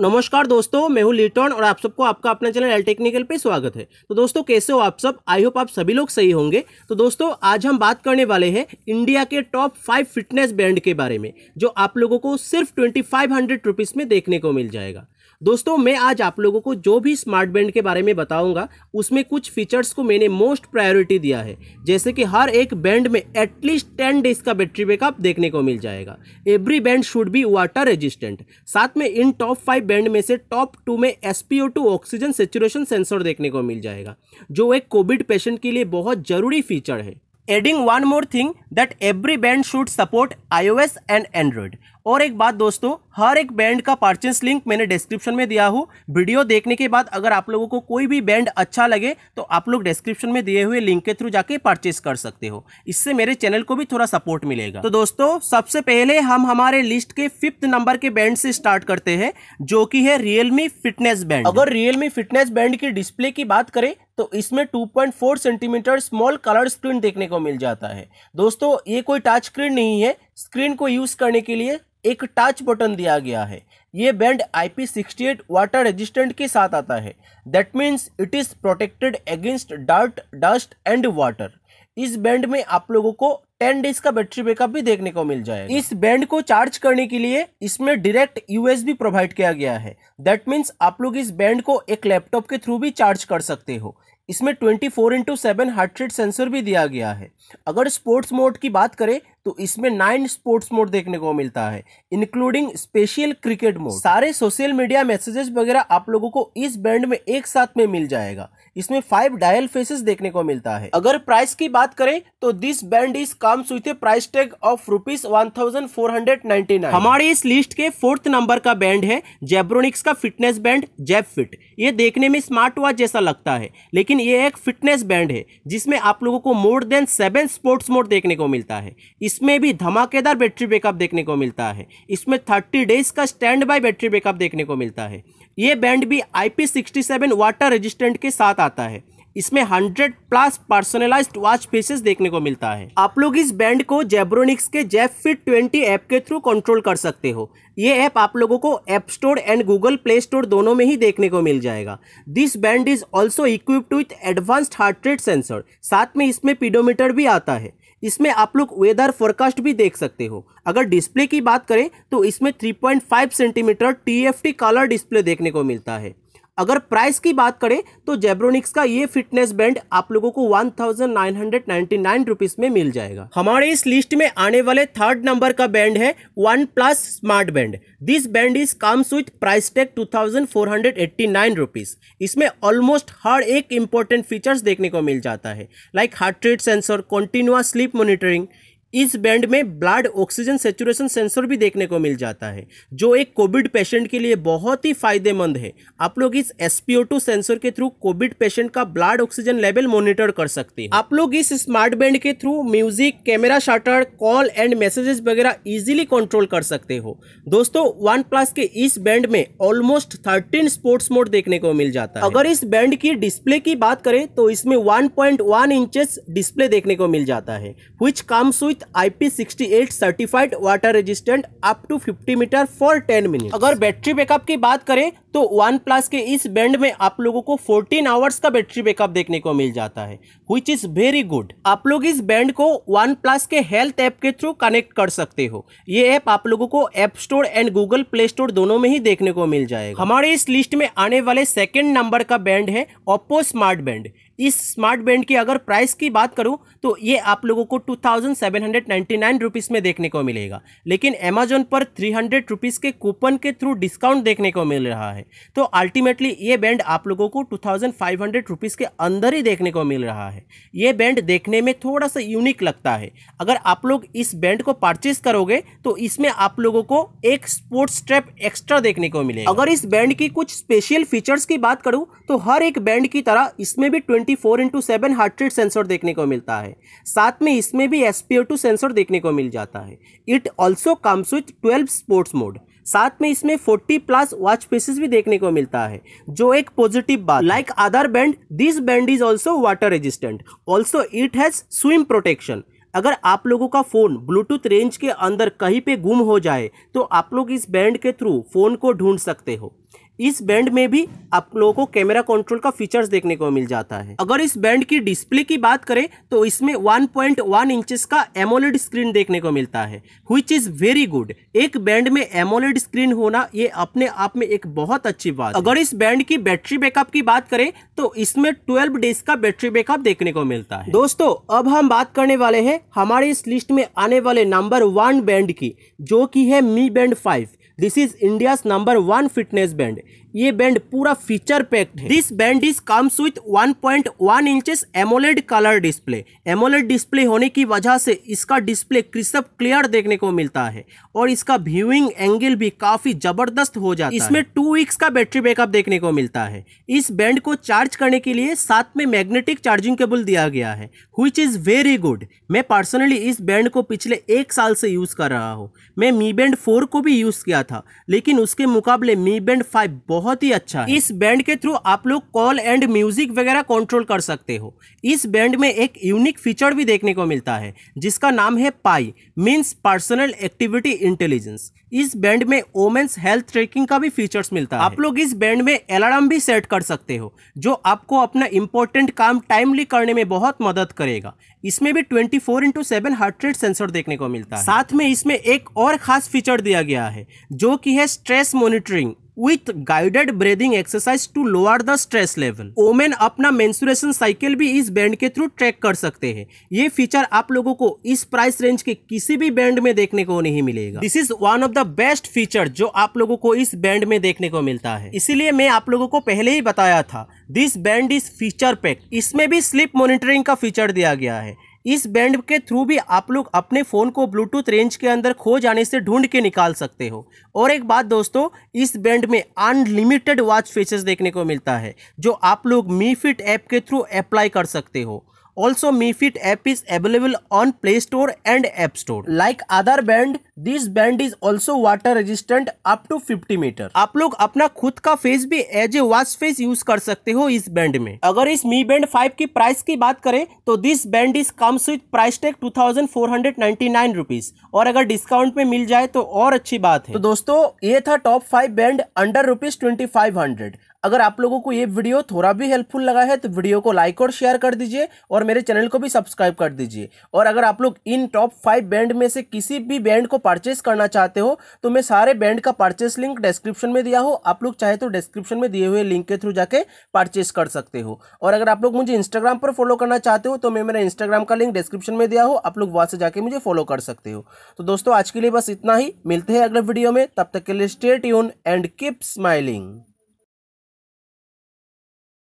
नमस्कार दोस्तों मैं हूं लिटॉन और आप सबको आपका अपना चैनल एल टेक्निकल पे स्वागत है तो दोस्तों कैसे हो आप सब आई होप आप सभी लोग सही होंगे तो दोस्तों आज हम बात करने वाले हैं इंडिया के टॉप फाइव फिटनेस बैंड के बारे में जो आप लोगों को सिर्फ ट्वेंटी फाइव हंड्रेड रुपीज़ में देखने को मिल जाएगा दोस्तों मैं आज आप लोगों को जो भी स्मार्ट बैंड के बारे में बताऊंगा उसमें कुछ फीचर्स को मैंने मोस्ट प्रायोरिटी दिया है जैसे कि हर एक बैंड में एटलीस्ट टेन डेज का बैटरी बैकअप देखने को मिल जाएगा every band should be water resistant साथ में इन टॉप फाइव बैंड में से टॉप टू में एस ऑक्सीजन सेचुरेशन सेंसर देखने को मिल जाएगा जो एक कोविड पेशेंट के लिए बहुत ज़रूरी फीचर है adding one more thing that every band should support iOS and Android और एक बात दोस्तों हर एक बैंड का परचेस लिंक मैंने डिस्क्रिप्शन में दिया हूँ वीडियो देखने के बाद अगर आप लोगों को कोई भी बैंड अच्छा लगे तो आप लोग डिस्क्रिप्शन में दिए हुए लिंक के थ्रू जाके परचेस कर सकते हो इससे मेरे चैनल को भी थोड़ा सपोर्ट मिलेगा तो दोस्तों सबसे पहले हम हमारे लिस्ट के फिफ्थ नंबर के बैंड से स्टार्ट करते हैं जो कि है रियलमी फिटनेस बैंड अगर रियलमी फिटनेस बैंड की डिस्प्ले की बात करें तो इसमें 2.4 सेंटीमीटर स्मॉल कलर स्क्रीन देखने को मिल जाता है दोस्तों ये कोई टच स्क्रीन नहीं है स्क्रीन को यूज़ करने के लिए एक टच बटन दिया गया है ये band I sixty eight water resistant के साथ आता है that means it is protected against dirt dust and water इस बैंड में आप लोगों को टेन डेज का बैटरी बैकअप भी देखने को मिल जाएगा इस बैंड को चार्ज करने के लिए इसमें डायरेक्ट यूएसबी प्रोवाइड किया गया है दैट मीन्स आप लोग इस बैंड को एक लैपटॉप के थ्रू भी चार्ज कर सकते हो इसमें 24 four into seven heart rate sensor भी दिया गया है अगर स्पोर्ट्स मोड की बात करें तो इसमें नाइन स्पोर्ट्स मोड देखने को मिलता है इंक्लूडिंग स्पेशल क्रिकेट मोड सारे सोशल मीडिया मैसेजेस वगैरह आप लोगों को इस बैंड में एक साथ में मिल जाएगा इसमें फाइव डायल फेसेस देखने को मिलता है अगर प्राइस की बात करें तो this band is come with price tag of rupees one thousand four hundred nine हमारे इस लिस्ट के फोर्थ नंबर का बैंड है जेब्रोनिक्स का फिटनेस बैंड जेब फिट ये देखने में स्मार्ट वॉच जैसा लगता है लेकिन ये एक फिटनेस बैंड है जिसमें आप लोगों को more than seven sports mode देखने को मिलता है इस इसमें भी धमाकेदार बैटरी बैकअप देखने को मिलता है इसमें थर्टी डेज का स्टैंड बाय बैटरी बैकअप देखने को मिलता है ये बैंड भी I P sixty seven water resistant के साथ आता है इसमें 100 प्लस पर्सनलाइज वॉच फेसेस देखने को मिलता है आप लोग इस बैंड को जेब्रोनिक्स के जेब फिट ट्वेंटी ऐप के थ्रू कंट्रोल कर सकते हो ये ऐप आप लोगों को app store and Google Play Store दोनों में ही देखने को मिल जाएगा this band is also equipped with advanced heart rate sensor साथ में इसमें पीडोमीटर भी आता है इसमें आप लोग वेदर फोरकास्ट भी देख सकते हो अगर डिस्प्ले की बात करें तो इसमें 3.5 सेंटीमीटर टी कलर डिस्प्ले देखने को मिलता है अगर प्राइस की बात करें तो जेब्रोनिक्स का ये फिटनेस बैंड आप लोगों को वन थाउजेंड में मिल जाएगा हमारे इस लिस्ट में आने वाले थर्ड नंबर का बैंड है OnePlus smart band this band is comes with price tag two thousand four hundred eighty nine rupees इसमें ऑलमोस्ट हर एक इंपॉर्टेंट फीचर्स देखने को मिल जाता है like heart rate sensor continuous sleep monitoring इस बैंड में ब्लड ऑक्सीजन सेचुरेशन सेंसर भी देखने को मिल जाता है जो एक कोविड पेशेंट के लिए बहुत ही फायदेमंद है आप लोग इस एस सेंसर के थ्रू कोविड पेशेंट का ब्लड ऑक्सीजन लेवल मॉनिटर कर सकते हैं आप लोग इस स्मार्ट बैंड के through music camera shutter call and messages वगैरह इजिली कंट्रोल कर सकते हो दोस्तों वन प्लस के इस बैंड में ऑलमोस्ट थर्टीन स्पोर्ट्स मोड देखने को मिल जाता है अगर इस बैंड की डिस्प्ले की बात करें तो इसमें वन पॉइंट वन डिस्प्ले देखने को मिल जाता है which comes with IP68 certified water resistant up to 50 meter for 10 minute अगर बैटरी बैकअप की बात करें तो वन प्लस के इस बैंड में आप लोगों को 14 आवर्स का बैटरी बैकअप देखने को मिल जाता है विच इज़ वेरी गुड आप लोग इस बैंड को वन प्लस के हेल्थ ऐप के थ्रू कनेक्ट कर सकते हो ये ऐप आप लोगों को app store and Google Play Store दोनों में ही देखने को मिल जाएगा हमारे इस लिस्ट में आने वाले सेकेंड नंबर का बैंड है ओप्पो स्मार्ट बैंड इस स्मार्ट बैंड की अगर प्राइस की बात करूँ तो ये आप लोगों को two thousand seven hundred ninety nine rupees में देखने को मिलेगा लेकिन अमेजोन पर थ्री हंड्रेड रुपीज़ के कूपन के थ्रू डिस्काउंट देखने को मिल रहा है तो अल्टीमेटली ये बैंड आप लोगों को two thousand five hundred rupees के अंदर ही देखने को मिल रहा है ये बैंड देखने में थोड़ा सा यूनिक लगता है अगर आप लोग इस बैंड को परचेज करोगे तो इसमें आप लोगों को एक स्पोर्ट्स ट्रैप एक्स्ट्रा देखने को मिलेगा अगर इस बैंड की कुछ स्पेशल फीचर्स की बात करूँ तो हर एक बैंड की तरह इसमें भी twenty twenty four into seven heart sensor देखने को मिलता है साथ में इसमें भी S P O two sensor देखने को मिल जाता है it also comes with twelve sports mode साथ में इसमें 40 प्लस वॉच फेसेस भी देखने को मिलता है जो एक पॉजिटिव बात like other band this band is also water resistant also it has swim protection अगर आप लोगों का फ़ोन ब्लूटूथ रेंज के अंदर कहीं पे गुम हो जाए तो आप लोग इस बैंड के थ्रू फ़ोन को ढूंढ सकते हो इस बैंड में भी आप लोगों को कैमरा कंट्रोल का फीचर्स देखने को मिल जाता है अगर इस बैंड की डिस्प्ले की बात करें तो इसमें 1.1 पॉइंट इंचेस का एमोलेड स्क्रीन देखने को मिलता है विच इज वेरी गुड एक बैंड में एमोलेड स्क्रीन होना ये अपने आप में एक बहुत अच्छी बात अगर इस बैंड की बैटरी बैकअप की बात करें तो इसमें ट्वेल्व डेज का बैटरी बैकअप देखने को मिलता है दोस्तों अब हम बात करने वाले हैं हमारे इस लिस्ट में आने वाले नंबर वन बैंड की जो की है Mi band five This is India's number one fitness band. ये बैंड पूरा फीचर पैक्ड है this band is comes with 1.1 point one inches AMOLED colour display AMOLED display होने की वजह से इसका डिस्प्ले क्रिस्प क्लियर देखने को मिलता है और इसका व्यूइंग एंगल भी काफी जबरदस्त हो जाता इसमें है इसमें टू वीक्स का बैटरी बैकअप देखने को मिलता है इस बैंड को चार्ज करने के लिए साथ में मैग्नेटिक चार्जिंग केबल दिया गया है हुई इज वेरी गुड मैं पर्सनली इस बैंड को पिछले एक साल से यूज कर रहा हूँ मैं मी बैंड फोर को भी यूज किया था लेकिन उसके मुकाबले मी बैंड फाइव बहुत बहुत ही अच्छा है। इस बैंड के थ्रू आप लोग कॉल एंड म्यूजिक वगैरह कंट्रोल कर सकते हो इस बैंड में एक यूनिक फीचर भी देखने को मिलता है जिसका नाम है PAI means personal activity intelligence इस बैंड में ओमेंस हेल्थ ट्रैकिंग का भी फीचर्स मिलता है आप लोग इस बैंड में अलार्म भी सेट कर सकते हो जो आपको अपना इंपॉर्टेंट काम टाइमली करने में बहुत मदद करेगा इसमें भी 24 four into seven heart rate sensor देखने को मिलता है साथ में इसमें एक और खास फीचर दिया गया है जो कि है stress monitoring with guided breathing exercise to lower the stress level women अपना मेन्सुरेशन साइकिल भी इस बैंड के थ्रू ट्रैक कर सकते हैं ये फीचर आप लोगों को इस प्राइस रेंज के किसी भी बैंड में देखने को नहीं मिलेगा this is one of the best feature जो आप लोगों को इस बैंड में देखने को मिलता है इसीलिए मैं आप लोगों को पहले ही बताया था this band is feature pack इसमें भी स्लिप मॉनिटरिंग का फीचर दिया गया है इस बैंड के थ्रू भी आप लोग अपने फ़ोन को ब्लूटूथ रेंज के अंदर खो जाने से ढूंढ के निकाल सकते हो और एक बात दोस्तों इस बैंड में अनलिमिटेड वॉच फीचर्स देखने को मिलता है जो आप लोग मी फिट ऐप के थ्रू अप्लाई कर सकते हो Also, MiFit app is available on Play Store and App Store. Like other band, this band is also water resistant up to 50 meter आप लोग अपना खुद का फेस भी as a watch face use कर सकते हो इस बैंड में अगर इस मी बैंड 5 की प्राइस की बात करें तो this band is comes with price tag two thousand four hundred ninety nine rupees और अगर डिस्काउंट में मिल जाए तो और अच्छी बात है तो दोस्तों ये था top five band under rupees twenty five hundred अगर आप लोगों को ये वीडियो थोड़ा भी हेल्पफुल लगा है तो वीडियो को लाइक और शेयर कर दीजिए और मेरे चैनल को भी सब्सक्राइब कर दीजिए और अगर आप लोग इन टॉप फाइव बैंड में से किसी भी बैंड को परचेस करना चाहते हो तो मैं सारे बैंड का परचेस लिंक डिस्क्रिप्शन में दिया हो आप लोग चाहे तो डिस्क्रिप्शन में दिए हुए लिंक के थ्रू जाके परचेस कर सकते हो और अगर आप लोग मुझे इंस्टाग्राम पर फॉलो करना चाहते हो तो मैं मेरा इंस्टाग्राम का लिंक डिस्क्रिप्शन में दिया हो आप लोग वहाँ से जाके मुझे फॉलो कर सकते हो तो दोस्तों आज के लिए बस इतना ही मिलते हैं अगले वीडियो में तब तक के लिए स्टेट यून एंड कीप स्माइलिंग